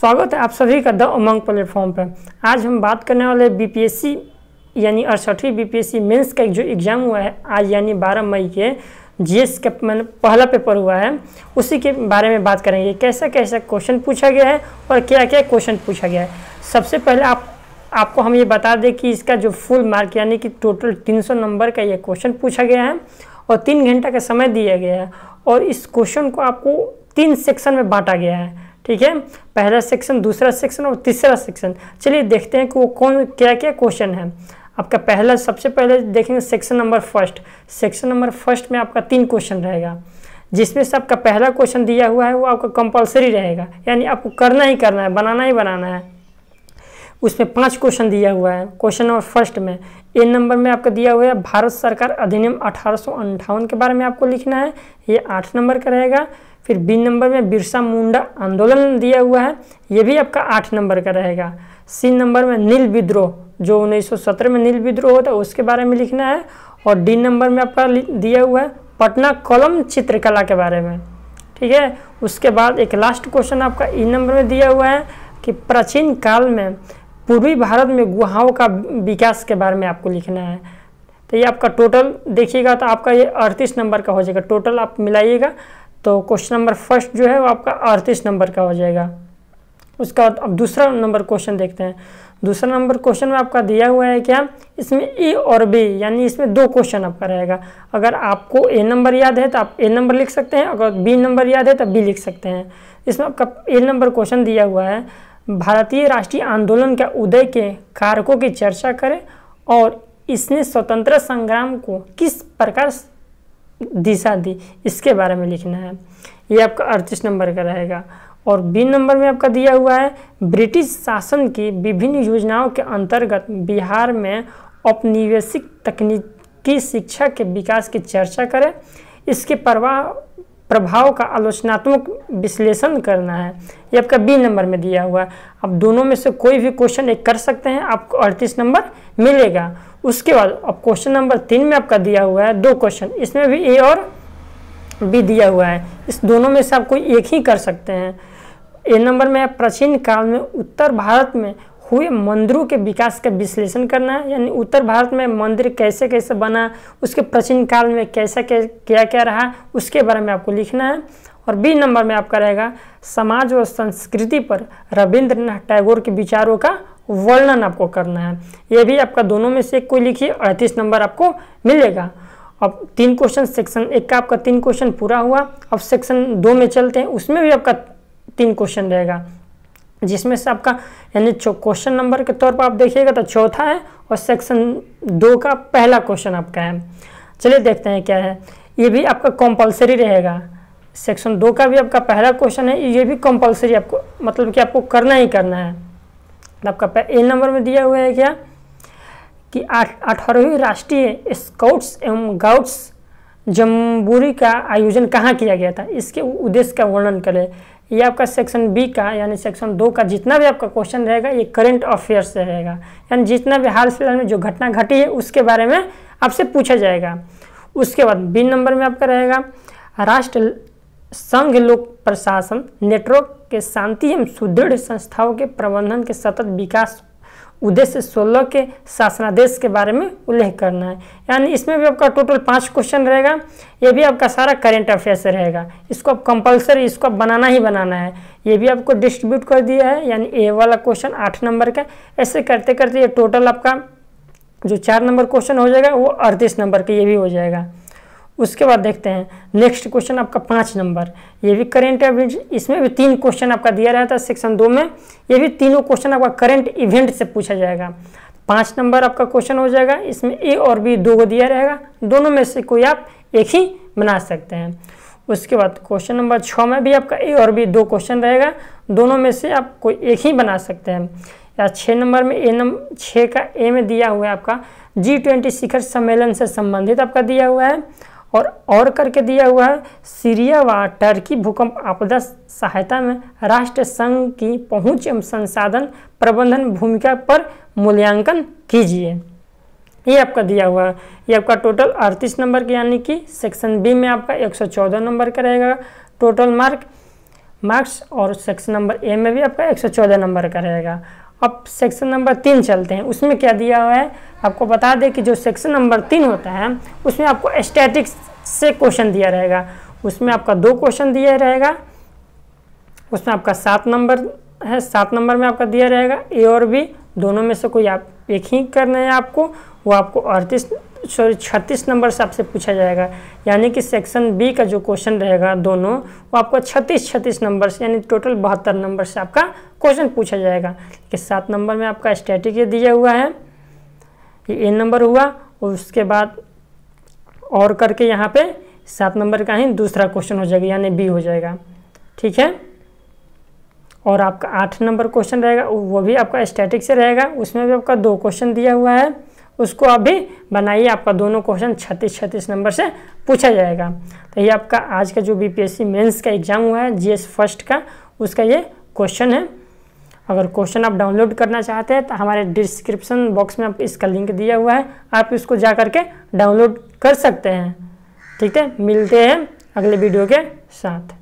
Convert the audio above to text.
स्वागत है आप सभी का द उमंग प्लेटफॉर्म पर आज हम बात करने वाले बीपीएससी यानी अड़सठवीं बीपीएससी मेंस का एक जो एग्ज़ाम हुआ है आज यानी 12 मई के जीएस का मैंने पहला पेपर हुआ है उसी के बारे में बात करेंगे कैसा कैसा क्वेश्चन पूछा गया है और क्या क्या क्वेश्चन पूछा गया है सबसे पहले आप आपको हम ये बता दें कि इसका जो फुल मार्क यानी कि टोटल तीन नंबर का ये क्वेश्चन पूछा गया है और तीन घंटा का समय दिया गया है और इस क्वेश्चन को आपको तीन सेक्शन में बांटा गया है ठीक है पहला सेक्शन दूसरा सेक्शन और तीसरा सेक्शन चलिए देखते हैं कि वो कौन क्या क्या क्वेश्चन है आपका पहला सबसे पहले देखेंगे section number first section number first में आपका तीन क्वेश्चन रहेगा जिसमें से आपका पहला क्वेश्चन दिया हुआ है वो आपका कंपलसरी रहेगा यानी आपको करना ही करना है बनाना ही बनाना है उसमें पांच क्वेश्चन दिया हुआ है क्वेश्चन नंबर फर्स्ट में ए नंबर में आपका दिया हुआ है भारत सरकार अधिनियम अठारह के बारे में आपको लिखना है ये आठ नंबर का रहेगा फिर बी नंबर में बिरसा मुंडा आंदोलन दिया हुआ है ये भी आपका आठ नंबर का रहेगा सी नंबर में नील विद्रोह जो 1917 में नील विद्रोह होता है उसके बारे में लिखना है और डी नंबर में आपका दिया हुआ है पटना कलम चित्रकला के बारे में ठीक है उसके बाद एक लास्ट क्वेश्चन आपका ई नंबर में दिया हुआ है कि प्राचीन काल में पूर्वी भारत में गुहाओं का विकास के बारे में आपको लिखना है तो ये आपका टोटल देखिएगा तो आपका ये अड़तीस नंबर का हो जाएगा टोटल आप मिलाइएगा तो क्वेश्चन नंबर फर्स्ट जो है वो आपका अड़तीस नंबर का हो जाएगा उसका अब दूसरा नंबर क्वेश्चन देखते हैं दूसरा नंबर क्वेश्चन में आपका दिया हुआ है क्या इसमें ए और बी यानी इसमें दो क्वेश्चन आपका रहेगा अगर आपको ए नंबर याद है तो आप ए नंबर लिख सकते हैं अगर बी नंबर याद है तो बी लिख सकते हैं इसमें आपका ए नंबर क्वेश्चन दिया हुआ है भारतीय राष्ट्रीय आंदोलन का उदय के कारकों की चर्चा करें और इसने स्वतंत्रता संग्राम को किस प्रकार दिशा दी इसके बारे में लिखना है ये आपका अड़तीस नंबर का रहेगा और बी नंबर में आपका दिया हुआ है ब्रिटिश शासन की विभिन्न योजनाओं के अंतर्गत बिहार में औपनिवेशिक तकनीकी शिक्षा के विकास की चर्चा करें इसके प्रवाह प्रभाव का आलोचनात्मक विश्लेषण करना है ये आपका बी नंबर में दिया हुआ है आप दोनों में से कोई भी क्वेश्चन एक कर सकते हैं आपको अड़तीस नंबर मिलेगा उसके बाद अब क्वेश्चन नंबर तीन में आपका दिया हुआ है दो क्वेश्चन इसमें भी ए और बी दिया हुआ है इस दोनों में से आप कोई एक ही कर सकते हैं ए नंबर में प्राचीन काल में उत्तर भारत में हुए मंदिरों के विकास का विश्लेषण करना है यानी उत्तर भारत में मंदिर कैसे कैसे बना उसके प्राचीन काल में कैसा क्या क्या क्या रहा उसके बारे में आपको लिखना है और बी नंबर में आपका रहेगा समाज और संस्कृति पर रविंद्रनाथ टैगोर के विचारों का वर्णन आपको करना है यह भी आपका दोनों में से कोई लिखिए अड़तीस नंबर आपको मिलेगा अब तीन क्वेश्चन सेक्शन एक का आपका तीन क्वेश्चन पूरा हुआ अब सेक्शन दो में चलते हैं उसमें भी आपका तीन क्वेश्चन रहेगा जिसमें से आपका यानी क्वेश्चन नंबर के तौर पर आप देखिएगा तो चौथा है और सेक्शन दो का पहला क्वेश्चन आपका है चलिए देखते हैं क्या है ये भी आपका कंपलसरी रहेगा सेक्शन दो का भी आपका पहला क्वेश्चन है ये भी कंपलसरी आपको मतलब कि आपको करना ही करना है मतलब आपका ए नंबर में दिया हुआ है क्या कि अठारहवीं राष्ट्रीय स्काउट्स एवं गाउट्स जम्बूरी का आयोजन कहाँ किया गया था इसके उद्देश्य का वर्णन करें ये आपका सेक्शन बी का यानी सेक्शन दो का जितना भी आपका क्वेश्चन रहेगा ये करंट अफेयर्स से रहेगा यानी जितना भी हाल फिलहाल में जो घटना घटी है उसके बारे में आपसे पूछा जाएगा उसके बाद बी नंबर में आपका रहेगा राष्ट्र संघ लोक प्रशासन नेटवर्क के शांति एवं सुदृढ़ संस्थाओं के प्रबंधन के सतत विकास उद्देश्य सोलह के शासनादेश के बारे में उल्लेख करना है यानी इसमें भी आपका टोटल पाँच क्वेश्चन रहेगा ये भी आपका सारा करेंट अफेयर्स रहेगा इसको आप कंपलसरी इसको आप बनाना ही बनाना है ये भी आपको डिस्ट्रीब्यूट कर दिया है यानी ए वाला क्वेश्चन आठ नंबर का ऐसे करते करते ये टोटल आपका जो चार नंबर क्वेश्चन हो जाएगा वो अड़तीस नंबर का ये भी हो जाएगा उसके बाद देखते हैं नेक्स्ट क्वेश्चन आपका पाँच नंबर ये भी करेंट इवेंट इसमें भी तीन क्वेश्चन आपका दिया रहता है सेक्शन दो में ये भी तीनों क्वेश्चन आपका करेंट इवेंट से पूछा जाएगा पाँच नंबर आपका क्वेश्चन हो जाएगा इसमें ए और बी दो को दिया रहेगा दोनों में से कोई आप एक ही बना सकते हैं उसके बाद क्वेश्चन नंबर छः में भी आपका ए और बी दो क्वेश्चन रहेगा दोनों में से आप कोई एक ही बना सकते हैं या छः नंबर में ए नंबर छः का ए में दिया हुआ है आपका जी ट्वेंटी शिखर सम्मेलन से संबंधित आपका दिया हुआ है और और करके दिया हुआ है सीरिया व टर्की भूकंप आपदा सहायता में राष्ट्र संघ की पहुंच एवं संसाधन प्रबंधन भूमिका पर मूल्यांकन कीजिए ये आपका दिया हुआ है ये आपका टोटल अड़तीस नंबर के यानी कि सेक्शन बी में आपका 114 नंबर का रहेगा टोटल मार्क मार्क्स और सेक्शन नंबर ए में भी आपका 114 नंबर का रहेगा अब सेक्शन नंबर तीन चलते हैं उसमें क्या दिया हुआ है आपको बता दें कि जो सेक्शन नंबर तीन होता है उसमें आपको स्टैटिक्स से क्वेश्चन दिया रहेगा उसमें आपका दो क्वेश्चन दिया रहेगा उसमें आपका सात नंबर है सात नंबर में आपका दिया रहेगा ए और बी दोनों में से कोई आप एक ही करना है आपको वो आपको अड़तीस सॉरी छत्तीस नंबर से आपसे पूछा जाएगा यानी कि सेक्शन बी का जो क्वेश्चन रहेगा दोनों वो आपको छत्तीस छत्तीस नंबर से यानी टोटल बहत्तर नंबर से आपका क्वेश्चन पूछा जाएगा कि सात नंबर में आपका स्टैटिक दिया हुआ है ये एन नंबर हुआ और उसके बाद और करके यहाँ पे सात नंबर का ही दूसरा क्वेश्चन हो जाएगा यानी बी हो जाएगा ठीक है और आपका आठ नंबर क्वेश्चन रहेगा वो भी आपका स्टैटिक से रहेगा उसमें भी आपका दो क्वेश्चन दिया हुआ है उसको आप भी बनाइए आपका दोनों क्वेश्चन छत्तीस छत्तीस नंबर से पूछा जाएगा तो ये आपका आज का जो सी मेन्स का एग्ज़ाम हुआ है एस फर्स्ट का उसका ये क्वेश्चन है अगर क्वेश्चन आप डाउनलोड करना चाहते हैं तो हमारे डिस्क्रिप्शन बॉक्स में आप इसका लिंक दिया हुआ है आप इसको जा करके डाउनलोड कर सकते हैं ठीक है मिलते हैं अगले वीडियो के साथ